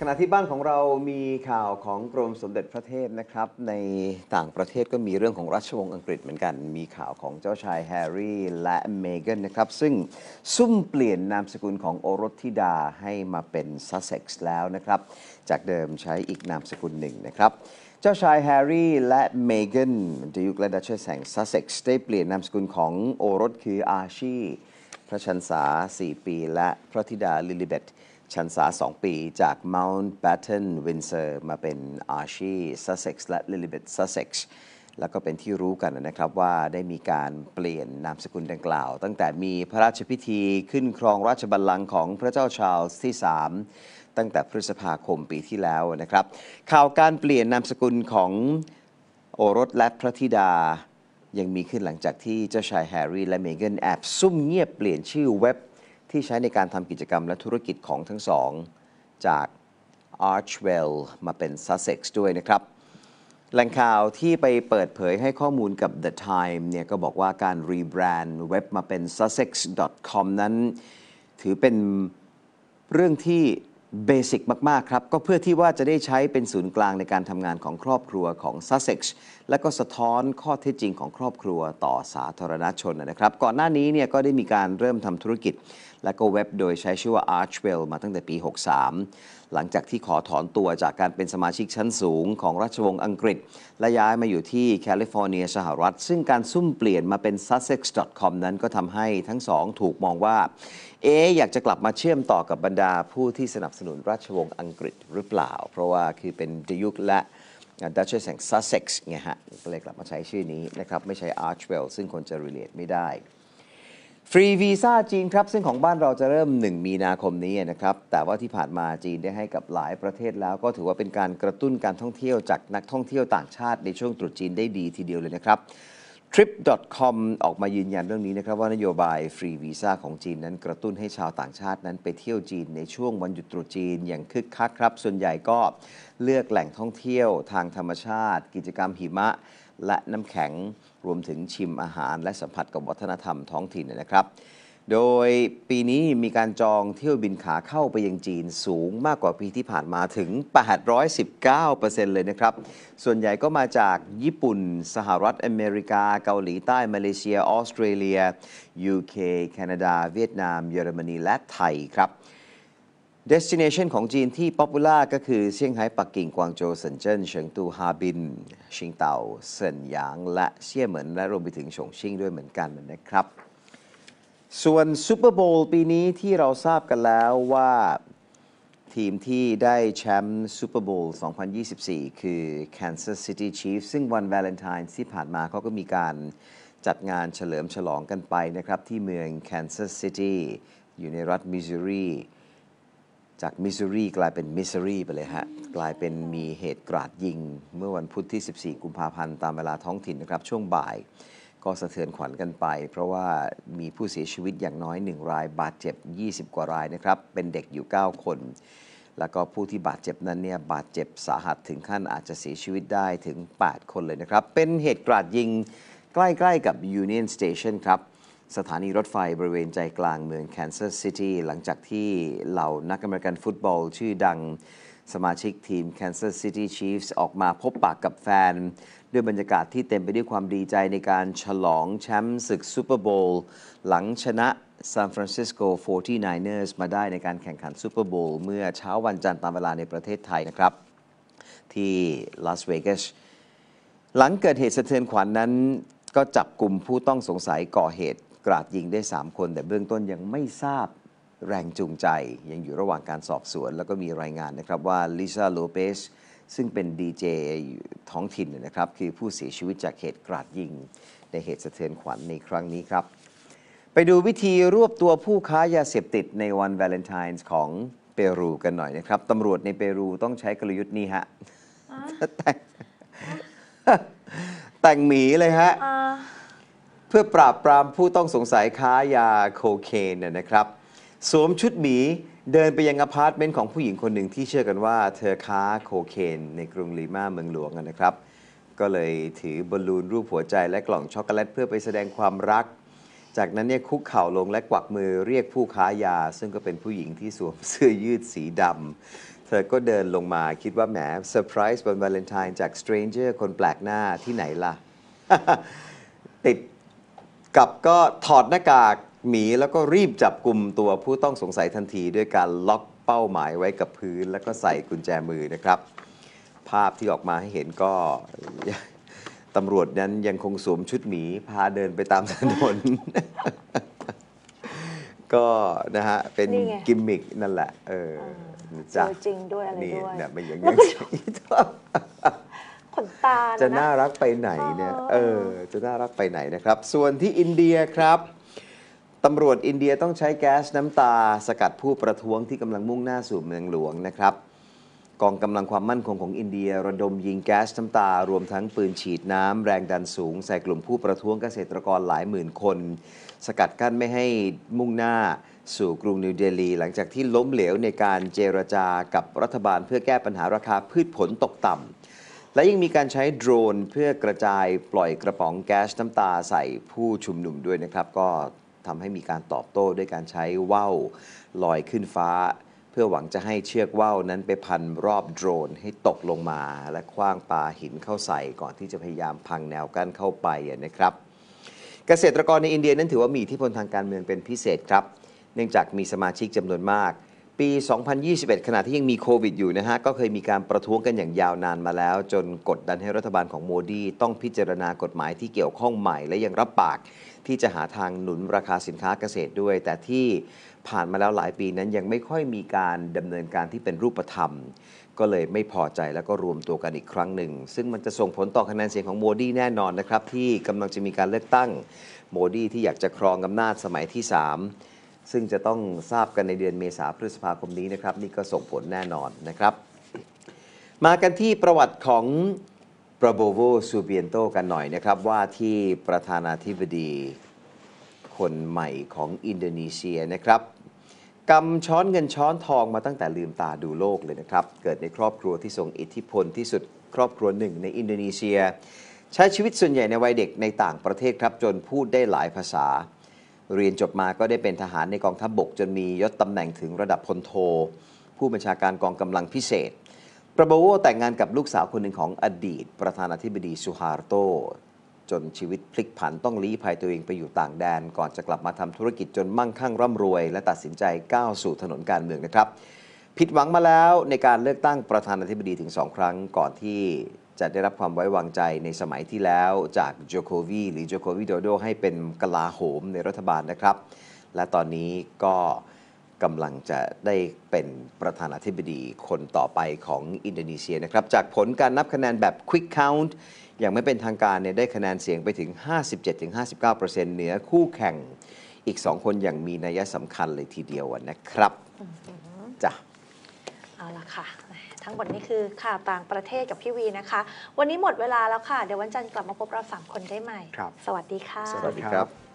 ขณะที่บ้านของเรามีข่าวของกรมสมเด็จพระเทพนะครับในต่างประเทศก็มีเรื่องของราชวงศ์อังกฤษเหมือนกัน มีข่าวของเจ้าชายแฮร์รี่และเมเกนนะครับซึ่งซุ่มเปลี่ยนนามสกุลของโอรสธิดาให้มาเป็นซัสเซ็กซ์แล้วนะครับจากเดิมใช้อีกนามสกุลหนึ่งนะครับเจ้าชายแฮร์รี่และเมเกนดยุคและดัชเชสแห่งซัสเซ็กซ์ได้เปลี่ยนนามสกุลของโอรสคืออาชีพระชันษา4 ปี และพระธิดาลิลิเบตชันษา2 ปีจาก Mount Batten Windsor มาเป็น Archie Sussex และ Lilibet Sussex แล้วก็เป็นที่รู้กันนะครับ ว่าได้มีการเปลี่ยนนามสกุลดังกล่าว ตั้งแต่มีพระราชพิธีขึ้นครองราชบัลลังก์ของพระเจ้าชาลส์ที่ 3 ตั้งแต่พฤษภาคมปีที่แล้วนะครับ ข่าวการเปลี่ยนนามสกุลของโอรสและพระธิดา ยังมีขึ้นหลังจากที่ เจ้าชายแฮร์รี่และเมเกนแอบซุ่มเงียบเปลี่ยนชื่อเว็บที่ใช้ในการทำกิจกรรมและธุรกิจของทั้งสอง จาก Archwell มาเป็น Sussex ด้วยนะครับ แหล่งข่าวที่ไปเปิดเผยให้ข้อมูลกับ The Time เนี่ยก็บอกว่าการรีแบรนด์เว็บมาเป็น sussex.com นั้น ถือเป็นเรื่องที่เบสิกมาก ๆ ครับ ก็เพื่อที่ว่าจะได้ใช้เป็นศูนย์กลางในการทำงานของครอบครัวของ Sussex และก็สะท้อนข้อเท็จจริงของครอบครัวต่อสาธารณชนนะครับก่อนหน้านี้เนี่ยก็ได้มีการเริ่มทำธุรกิจและก็เว็บโดยใช้ชื่อว่า Archwell มาตั้งแต่ปี 63 หลังจากที่ขอถอนตัวจากการเป็นสมาชิกชั้นสูงของราชวงศ์อังกฤษ และย้ายมาอยู่ที่แคลิฟอร์เนียสหรัฐ ซึ่งการซุ่มเปลี่ยนมาเป็น sussex.com นั้นก็ทำให้ทั้งสองถูกมองว่าเอ๊อยากจะกลับมาเชื่อมต่อกับบรรดาผู้ที่สนับสนุนราชวงศ์อังกฤษหรือเปล่า เพราะว่าคือเป็นยุคและดัชเชสแห่งซัสเซ็กซ์ไงฮะก็เลยกลับมาใช้ชื่อนี้นะครับไม่ใช้อาร์ชเวลซึ่งคนจะรีเลทไม่ได้ฟรีวีซ่าจีนครับซึ่งของบ้านเราจะเริ่ม 1 มีนาคมนี้นะครับ แต่ว่าที่ผ่านมาจีนได้ให้กับหลายประเทศแล้วก็ถือว่าเป็นการกระตุ้นการท่องเที่ยวจากนักท่องเที่ยวต่างชาติในช่วงตรุษจีนได้ดีทีเดียวเลยนะครับ Trip.com ออกมายืนยันเรื่องนี้นะครับ ว่านโยบายฟรีวีซ่าของจีนนั้นกระตุ้นให้ชาวต่างชาตินั้นไปเที่ยวจีนในช่วงวันหยุดตรุษจีนอย่างคึกคักครับส่วนใหญ่ก็เลือกแหล่งท่องเที่ยวทางธรรมชาติ กิจกรรมหิมะและน้ำแข็งรวมถึงชิมอาหาร และสัมผัสกับวัฒนธรรมท้องถิ่นนะครับ โดยปีนี้มีการจองเที่ยวบินขาเข้าไปยังจีนสูงมากกว่าปีที่ผ่านมาถึง 819%เลยนะครับ ส่วนใหญ่ก็มาจากญี่ปุ่นสหรัฐอเมริกา เกาหลีใต้ มาเลเซีย ออสเตรเลีย UK แคนาดา เวียดนาม เยอรมนี และไทยครับเดสติเนชันของจีนที่ป๊อปปูล่าก็คือเซี่ยงไฮ้ปักกิ่งกวางโจวเซินเจิ้นเฉิงตูฮาบิน ชิงเต่าเซินหยาง และเซี่ยเหมินและรวมไปถึงฉงชิ่งด้วยเหมือนกันนะครับ ส่วนซูเปอร์โบว์ปีนี้ที่เราทราบกันแล้วว่าทีมที่ได้แชมป์ซูเปอร์โบว์2024 คือ Kansas City Chiefs ซึ่งวันวาเลนไทน์ที่ผ่านมาเขาก็มีการจัดงานเฉลิมฉลองกันไปนะครับ ที่เมือง Kansas City อยู่ในรัฐมิสซูรีจากมิสซูรีกลายเป็นมิสซูรีไปเลยฮะกลายเป็นมีเหตุกราดยิง เมื่อวันพุธที่ 14 กุมภาพันธ์ ตามเวลาท้องถิ่นนะครับ ช่วงบ่าย ก็สะเทือนขวัญกันไป เพราะว่ามีผู้เสียชีวิตอย่างน้อย 1 รายบาดเจ็บ 20 กว่ารายนะครับ เป็นเด็กอยู่ 9 คน แล้วก็ผู้ที่บาดเจ็บนั้นเนี่ยบาดเจ็บสาหัสถึงขั้นอาจจะเสียชีวิตได้ถึง 8 คนเลยนะครับ เป็นเหตุกราดยิงใกล้ๆ กับ Union Station ครับสถานีรถไฟบริเวณใจกลางเมืองแคนซัสซิตี้หลังจากที่เหล่านักอเมริกันฟุตบอล ชื่อดังสมาชิกทีม Kansas City Chiefs ออกมาพบปากกับแฟน ด้วยบรรยากาศที่เต็มไปด้วยความดีใจในการฉลองแชมป์ศึกซูเปอร์โบว์หลังชนะซานฟรานซิสโก 49ers มาได้ในการแข่งขันซูเปอร์โบว์เมื่อเช้าวันจันทร์ตามเวลาในประเทศไทยนะครับ ที่ลาสเวกัสหลังเกิดเหตุสะเทือนขวัญนนั้น ก็จับกลุ่มผู้ต้องสงสัยก่อเหตุกราดยิงได้ 3 คนแต่เบื้องต้นยังไม่ทราบแรงจูงใจยังอยู่ระหว่างการสอบสวนแล้วก็มีรายงานนะครับว่าลิซ่าโลเปสซึ่งเป็นดีเจท้องถิ่นนะครับ คือผู้เสียชีวิตจากเหตุกราดยิงในเหตุสะเทือนขวัญในครั้งนี้ครับ ไปดูวิธีรวบตัวผู้ค้ายาเสพติดในวันวาเลนไทน์ของเปรูกันหน่อยนะครับ ตำรวจในเปรูต้องใช้กลยุทธ์นี้ฮะแต่งแต่งหมีเลยฮะเพื่อปราบปรามผู้ต้องสงสัยค้ายาโคเคนนะครับ สวมชุดหมีเดินไปยังอพาร์ตเมนต์ของผู้หญิงคนหนึ่งที่เชื่อกันว่าเธอค้าโคเคน ในกรุงลีมาเมืองหลวงนะครับ ก็เลยถือบอลลูนรูปหัวใจและกล่องช็อกโกแลต เพื่อไปแสดงความรัก จากนั้นเนี่ยคุกเข่าลงและกวักมือเรียกผู้ค้ายา ซึ่งก็เป็นผู้หญิงที่สวมเสื้อยืดสีดำเธอก็เดินลงมาคิดว่าแหมเซอร์ไพรส์บนวาเลนไทน์จากสเตรนเจอร์คนแปลกหน้าที่ไหนล่ะติดกับก็ถอดหน้ากากหมีแล้วก็รีบจับกลุ่มตัวผู้ต้องสงสัยทันทีด้วยการล็อกเป้าหมายไว้กับพื้น แล้วก็ใส่กุญแจมือนะครับ ภาพที่ออกมาให้เห็นก็ตำรวจนั้นยังคงสวมชุดหมีพาเดินไปตามถนนก็นะฮะ เป็นกิมมิกนั่นแหละ เออจจริงด้วยอะไรด้วยเนี่ยไมันอย่างนี้ขนตาจะน่ารักไปไหนเนี่ย เออ จะน่ารักไปไหนนะครับ ส่วนที่อินเดียครับ ตำรวจอินเดียต้องใช้แก๊สน้ำตา สกัดผู้ประท้วงที่กำลังมุ่งหน้าสู่เมืองหลวงนะครับ กองกำลังความมั่นคงของอินเดียระดมยิงแก๊สน้ำตา รวมทั้งปืนฉีดน้ำแรงดันสูงใส่กลุ่มผู้ประท้วงเกษตรกรหลายหมื่นคน สกัดกั้นไม่ให้มุ่งหน้าสู่กรุงนิวเดลีหลังจากที่ล้มเหลวในการเจรจากับรัฐบาล เพื่อแก้ปัญหาราคาพืชผลตกต่ำและยังมีการใช้โดรนเพื่อกระจายปล่อยกระป๋องแก๊สน้ำตาใส่ผู้ชุมนุมด้วยนะครับ ก็ทำให้มีการตอบโต้ด้วยการใช้ว่าวลอยขึ้นฟ้า เพื่อหวังจะให้เชือกว่าวนั้นไปพันรอบโดรนให้ตกลงมา และคว้างปาหินเข้าใส่ก่อนที่จะพยายามพังแนวกั้นเข้าไปนะครับ เกษตรกรในอินเดียนั้นถือว่ามีที่พลทางการเมืองเป็นพิเศษครับ เนื่องจากมีสมาชิกจำนวนมากปี 2021 ขณะที่ยังมีโควิดอยู่นะฮะ ก็เคยมีการประท้วงกันอย่างยาวนานมาแล้ว จนกดดันให้รัฐบาลของโมดี ต้องพิจารณากฎหมายที่เกี่ยวข้องใหม่ และยังรับปากที่จะหาทางหนุนราคาสินค้าเกษตรด้วย แต่ที่ผ่านมาแล้วหลายปีนั้นยังไม่ค่อยมีการดำเนินการที่เป็นรูปธรรม ก็เลยไม่พอใจแล้วก็รวมตัวกันอีกครั้งหนึ่งซึ่งมันจะส่งผลต่อคะแนนเสียงของโมดีแน่นอนนะครับที่กำลังจะมีการเลือกตั้งโมดีที่อยากจะครองอานาจสมัยที่ 3ซึ่งจะต้องทราบกันในเดือนเมษาพฤษภาคมนี้นะครับ นี่ก็ส่งผลแน่นอนนะครับ มากันที่ประวัติของปรโบโวซูเบียนโตกันหน่อยนะครับว่าที่ประธานาธิบดี คนใหม่ของอินโดนีเซียนะครับกำช้อนเงินช้อนทองมาตั้งแต่ลืมตาดูโลกเลยนะครับเกิดในครอบครัวที่ทรงอิทธิพลที่สุดครอบครัวหนึ่งในอินโดนีเซีย ใช้ชีวิตส่วนใหญ่ในวัยเด็กในต่างประเทศครับ จนพูดได้หลายภาษาเรียนจบมาก็ได้เป็นทหารในกองทัพบบกจนมียศตำแหน่งถึงระดับพลโท ผู้บัญชาการกองกำลังพิเศษ ประโบวแต่งงานกับลูกสาวคนหนึ่งของอดีต ประธานาธิบดีซูฮาร์โต จนชีวิตพลิกผันต้องลี้ภัยตัวเองไปอยู่ต่างแดน ก่อนจะกลับมาทำธุรกิจจนมั่งคั่งร่ำรวยและตัดสินใจก้าวสู่ถนนการเมืองนะครับ ผิดหวังมาแล้วในการเลือกตั้งประธานาธิบดีถึงสองครั้งก่อนที่จะได้รับความไว้วางใจในสมัยที่แล้วจากโจโควีหรือโจโควิโดโดให้เป็นกลาโหมในรัฐบาลนะครับ และตอนนี้ก็กำลังจะได้เป็นประธานาธิบดีคนต่อไปของอินโดนีเซียนะครับ จากผลการนับคะแนนแบบ Quick Count อย่างไม่เป็นทางการเนี่ยได้คะแนนเสียงไปถึง 57-59%เหนือคู่แข่งอีก 2 คนอย่างมีนัยสำคัญเลยทีเดียวนะครับจ้ะเอาละค่ะ ทั้งหมดนี้คือข่าวต่างประเทศกับพี่วีนะคะ วันนี้หมดเวลาแล้วค่ะเดี๋ยววันจันทร์กลับมาพบเราสามคนได้ใหม่ สวัสดีค่ะ สวัสดีครับ